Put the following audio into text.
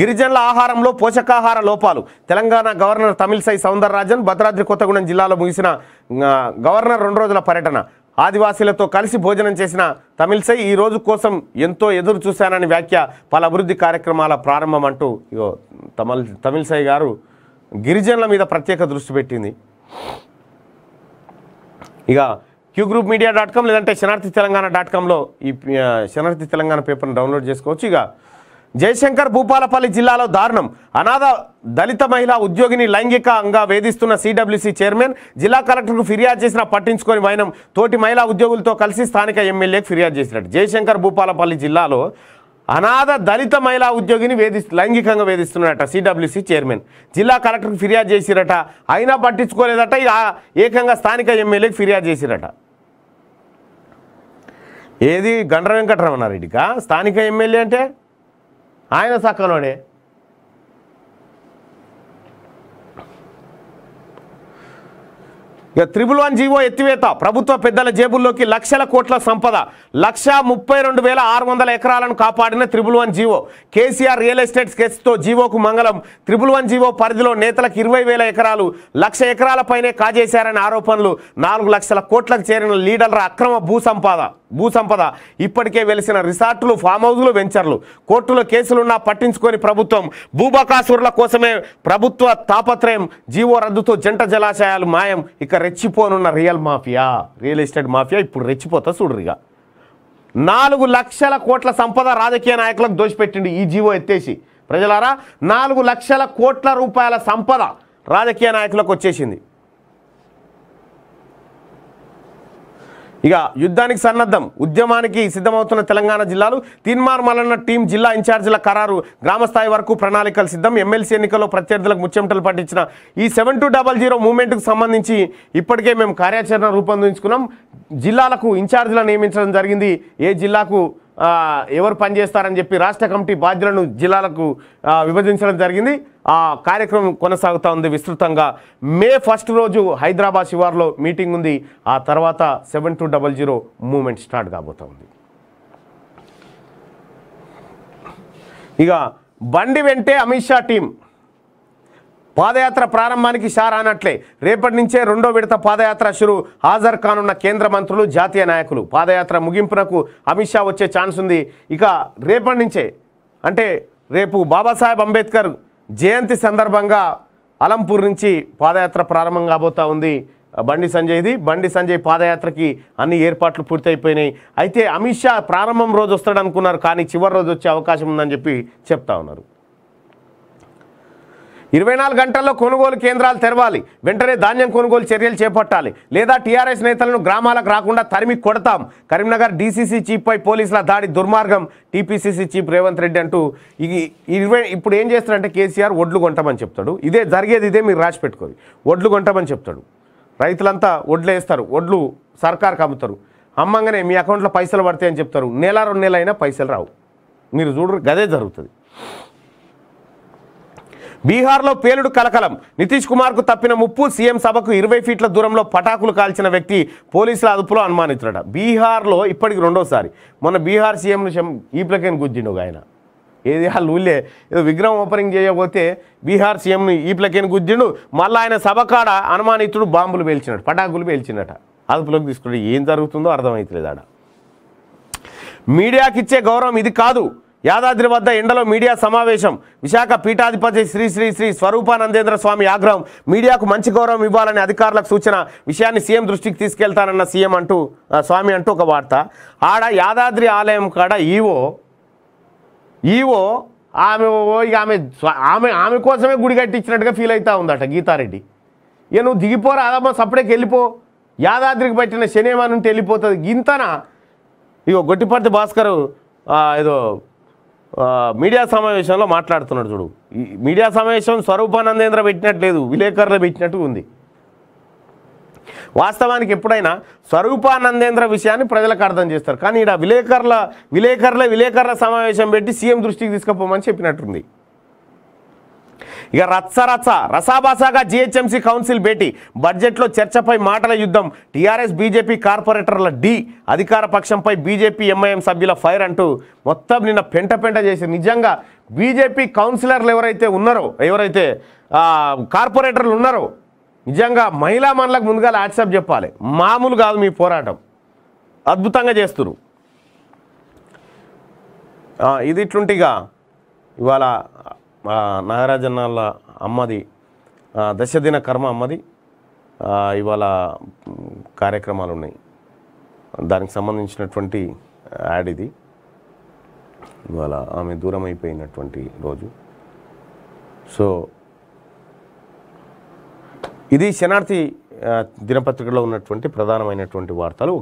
గిరిజనుల ఆహారంలో పోషకాహార లోపాలు తెలంగాణ గవర్నర్ తమిళసై సౌందరరాజన్ భద్రాద్రి కొత్తగూడెం జిల్లాలో ముగిసిన గవర్నర్ రెండు రోజుల పర్యటన ఆదివాసీలతో కలిసి భోజనం చేసిన తమిళసై ఈ రోజు కోసం ఎంతో ఎదురు చూశానని వ్యాఖ్య పలు అభివృద్ధి కార్యక్రమాల ప్రారంభం అంటూ తమిళ తమిళసై గారు గిరిజనుల మీద ప్రత్యేక దృష్టి పెట్టింది ఇక Q group media dot com లేదంటే శనార్థి తెలంగాణ డాట్ కామ్లో ఈ శనార్థి తెలంగాణ పేపర్ను డౌన్లోడ్ చేసుకోవచ్చు ఇక జయశంకర్ భూపాలపల్లి జిల్లాలో దారుణం అనాథ దళిత మహిళా ఉద్యోగిని లైంగికంగా వేధిస్తున్న సిడబ్ల్యూసీ చైర్మన్ జిల్లా కలెక్టర్కు ఫిర్యాదు చేసినా పట్టించుకొని వైనం తోటి మహిళా ఉద్యోగులతో కలిసి స్థానిక ఎమ్మెల్యేకి ఫిర్యాదు చేసినట్టు జయశంకర్ భూపాలపల్లి జిల్లాలో అనాథ దళిత మహిళా ఉద్యోగిని వేధి లైంగికంగా వేధిస్తున్నారట సిడబ్ల్యూసీ చైర్మన్ జిల్లా కలెక్టర్కు ఫిర్యాదు చేసిరట అయినా పట్టించుకోలేదట ఏకంగా స్థానిక ఎమ్మెల్యేకి ఫిర్యాదు చేసిరట ఏది గండ్ర వెంకటరమణారెడ్డికా స్థానిక ఎమ్మెల్యే అంటే ఆయన సక్కలోనే ఇక త్రిబుల్ వన్ జీవో ఎత్తివేత ప్రభుత్వ పెద్దల జేబుల్లోకి లక్షల కోట్ల సంపద లక్ష ముప్పై రెండు వేల ఆరు వందల ఎకరాలను కాపాడిన triple one GO KCR real estates కేసుతో జీవోకు మంగళం త్రిబుల్ వన్ జీవో పరిధిలో నేతలకు ఇరవై వేల ఎకరాలు లక్ష ఎకరాలపైనే కాజేశారనే ఆరోపణలు నాలుగు లక్షల కోట్లకు చేరిన లీడర్ల అక్రమ భూ సంపాద భూ సంపద ఇప్పటికే వెలిసిన రిసార్టులు ఫామ్ హౌస్లు వెంచర్లు కోర్టులో కేసులున్నా పట్టించుకొని ప్రభుత్వం భూబకాసురుల కోసమే ప్రభుత్వ తాపత్రయం జీవో రద్దుతో జంట జలాశయాలు మాయం ఇక రెచ్చిపోనున్న real mafia real estate mafia ఇప్పుడు రెచ్చిపోతా చూడరిగా నాలుగు లక్షల కోట్ల సంపద రాజకీయ నాయకులకు దోషిపెట్టిండు ఈ జీవో ఎత్తేసి ప్రజలారా నాలుగు లక్షల కోట్ల రూపాయల సంపద రాజకీయ నాయకులకు వచ్చేసింది ఇక యుద్ధానికి సన్నద్ధం ఉద్యమానికి సిద్ధమవుతున్న తెలంగాణ జిల్లాలు తీన్మార్ మలన్న టీం జిల్లా ఇన్ఛార్జీల ఖరారు గ్రామస్థాయి వరకు ప్రణాళికలు సిద్ధం ఎమ్మెల్సీ ఎన్నికల్లో ప్రత్యర్థులకు ముచ్చెమటలు పట్టించిన ఈ సెవెన్ టూ డబల్ జీరో మూమెంట్కు సంబంధించి ఇప్పటికే మేము కార్యాచరణ రూపొందించుకున్నాం జిల్లాలకు ఇన్ఛార్జీలను నియమించడం జరిగింది ఏ జిల్లాకు ఎవరు పనిచేస్తారని చెప్పి రాష్ట్ర కమిటీ బాధ్యులను జిల్లాలకు విభజించడం జరిగింది ఆ కార్యక్రమం కొనసాగుతూ ఉంది విస్తృతంగా మే ఫస్ట్ రోజు హైదరాబాద్ శివార్లో మీటింగ్ ఉంది ఆ తర్వాత seven two double zero moment start కాబోతూ ఉంది ఇక బండి వెంటే అమిత్ షా టీం పాదయాత్ర ప్రారంభానికి షార్ అన్నట్లే రేపటి నుంచే రెండో విడత పాదయాత్ర షురు హాజరు కానున్న కేంద్ర మంత్రులు జాతీయ నాయకులు పాదయాత్ర ముగింపునకు అమిత్ షా వచ్చే ఛాన్స్ ఉంది ఇక రేపటి నుంచే అంటే రేపు బాబాసాహెబ్ అంబేద్కర్ జయంతి సందర్భంగా అలంపూర్ నుంచి పాదయాత్ర ప్రారంభం కాబోతా ఉంది బండి సంజయ్ది బండి సంజయ్ పాదయాత్రకి అన్ని ఏర్పాట్లు పూర్తయిపోయినాయి అయితే అమిత్ షా ప్రారంభం రోజు వస్తాడనుకున్నారు కానీ చివరి రోజు వచ్చే అవకాశం ఉందని చెప్పి చెప్తా ఉన్నారు ఇరవై నాలుగు గంటల్లో కొనుగోలు కేంద్రాలు తెరవాలి వెంటనే ధాన్యం కొనుగోలు చర్యలు చేపట్టాలి లేదా టీఆర్ఎస్ నేతలను గ్రామాలకు రాకుండా తరిమి కొడతాం కరీంనగర్ డీసీసీ పై పోలీసుల దాడి దుర్మార్గం టీపీసీసీ చీఫ్ రేవంత్ రెడ్డి అంటూ ఇది ఇరవై ఇప్పుడు ఏం చేస్తారంటే కేసీఆర్ ఒడ్లు కొంటామని చెప్తాడు ఇదే జరిగేది ఇదే మీరు రాసి పెట్టుకోరు ఒడ్లు కొంటామని చెప్తాడు రైతులంతా ఒడ్లు వేస్తారు ఒడ్లు సర్కార్కి అమ్ముతారు అమ్మంగానే మీ అకౌంట్లో పైసలు పడతాయని చెప్తారు నెల రెండు అయినా పైసలు రావు మీరు చూడరు గదే జరుగుతుంది బీహార్లో పేలుడు కలకలం నితీష్ కుమార్కు తప్పిన ముప్పు సీఎం సభకు ఇరవై ఫీట్ల దూరంలో పటాకులు కాల్చిన వ్యక్తి పోలీసుల అదుపులో అనుమానితుడట బీహార్లో ఇప్పటికి రెండోసారి మొన్న బీహార్ సీఎంను ఈప్లకేన్ గుజ్జిండు ఆయన ఏది వాళ్ళు ఊళ్ళే ఏదో విగ్రహం ఓపెనింగ్ చేయకపోతే బీహార్ సీఎంను ఈప్లకేన్ గుజ్జిండు మళ్ళీ ఆయన సభకాడ అనుమానితుడు బాంబులు పేల్చినట్టు పటాకులు పేల్చినట అదుపులోకి తీసుకుంటే ఏం జరుగుతుందో అర్థమవుతలేదు ఆడ మీడియాకిచ్చే గౌరవం ఇది కాదు యాదాద్రి వద్ద ఎండలో మీడియా సమావేశం విశాఖ పీఠాధిపతి శ్రీ శ్రీ శ్రీ స్వరూపానందేంద్ర స్వామి ఆగ్రహం మీడియాకు మంచి గౌరవం ఇవ్వాలని అధికారులకు సూచన విషయాన్ని సీఎం దృష్టికి తీసుకెళ్తానన్న సీఎం అంటూ స్వామి అంటూ ఒక వార్త ఆడ యాదాద్రి ఆలయం కాడ ఈవో ఈవో ఆమె ఇక ఆమె ఆమె ఆమె కోసమే గుడి కట్టించినట్టుగా ఫీల్ అవుతూ ఉందట గీతారెడ్డి ఇక నువ్వు దిగిపోరా అదమ్మ సపరేకి వెళ్ళిపో యాదాద్రికి పెట్టిన శనివారం నుండి వెళ్ళిపోతుంది ఇంతనా ఇగో గొట్టిపర్తి భాస్కర్ ఏదో మీడియా సమావేశంలో మాట్లాడుతున్నాడు చూడు ఈ మీడియా సమావేశం స్వరూపానందేంద్ర పెట్టినట్టు లేదు విలేకరులు పెట్టినట్టు ఉంది వాస్తవానికి ఎప్పుడైనా స్వరూపానందేంద్ర విషయాన్ని ప్రజలకు అర్థం చేస్తారు కానీ ఇక్కడ విలేకరుల విలేకరుల విలేకరుల సమావేశం పెట్టి సీఎం దృష్టికి తీసుకుపోమని చెప్పినట్టుంది ఇక రత్స రత్స రసాబాసాగా జీహెచ్ఎంసీ కౌన్సిల్ భేటీ బడ్జెట్లో చర్చపై మాటల యుద్ధం టీఆర్ఎస్ బీజేపీ కార్పొరేటర్ల డి అధికార పక్షంపై బీజేపీ ఎంఐఎం సభ్యుల ఫైర్ అంటూ మొత్తం నిన్న పెంట పెంట చేసి నిజంగా బీజేపీ కౌన్సిలర్లు ఎవరైతే ఉన్నారో ఎవరైతే కార్పొరేటర్లు ఉన్నారో నిజంగా మహిళా మనలకు ముందుగా వాట్సాప్ చెప్పాలి మామూలు కాదు మీ పోరాటం అద్భుతంగా చేస్తురు ఇది ఇట్లుంటిగా ఇవాళ మా నాగరాజన్నాళ్ళ అమ్మది దశదిన కర్మ అమ్మది ఇవాళ కార్యక్రమాలు ఉన్నాయి దానికి సంబంధించినటువంటి యాడ్ ఇది ఇవాళ ఆమె దూరం అయిపోయినటువంటి రోజు సో ఇది శనార్థి దినపత్రికలో ఉన్నటువంటి ప్రధానమైనటువంటి వార్తలు